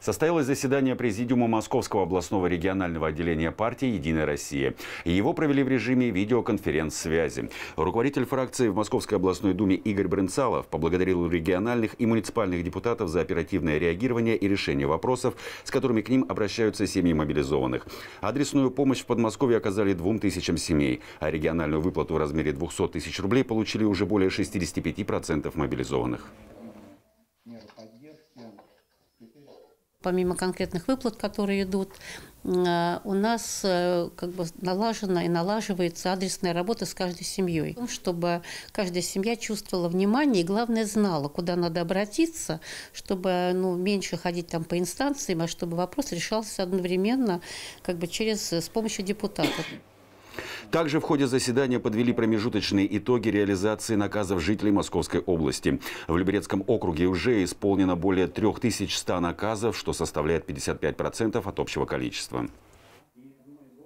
Состоялось заседание Президиума Московского областного регионального отделения партии «Единая Россия». Его провели в режиме видеоконференц-связи. Руководитель фракции в Московской областной думе Игорь Брынцалов поблагодарил региональных и муниципальных депутатов за оперативное реагирование и решение вопросов, с которыми к ним обращаются семьи мобилизованных. Адресную помощь в Подмосковье оказали двум тысячам семей, а региональную выплату в размере 200 тысяч рублей получили уже более 65% мобилизованных. Меры поддержки. Помимо конкретных выплат, которые идут, э, у нас э, как бы налажена и налаживается адресная работа с каждой семьей, чтобы каждая семья чувствовала внимание и, главное, знала, куда надо обратиться, чтобы ну, меньше ходить там по инстанциям, а чтобы вопрос решался одновременно как бы через, э, с помощью депутатов. Также в ходе заседания подвели промежуточные итоги реализации наказов жителей Московской области. В Люберецком округе уже исполнено более 3100 наказов, что составляет 55% от общего количества.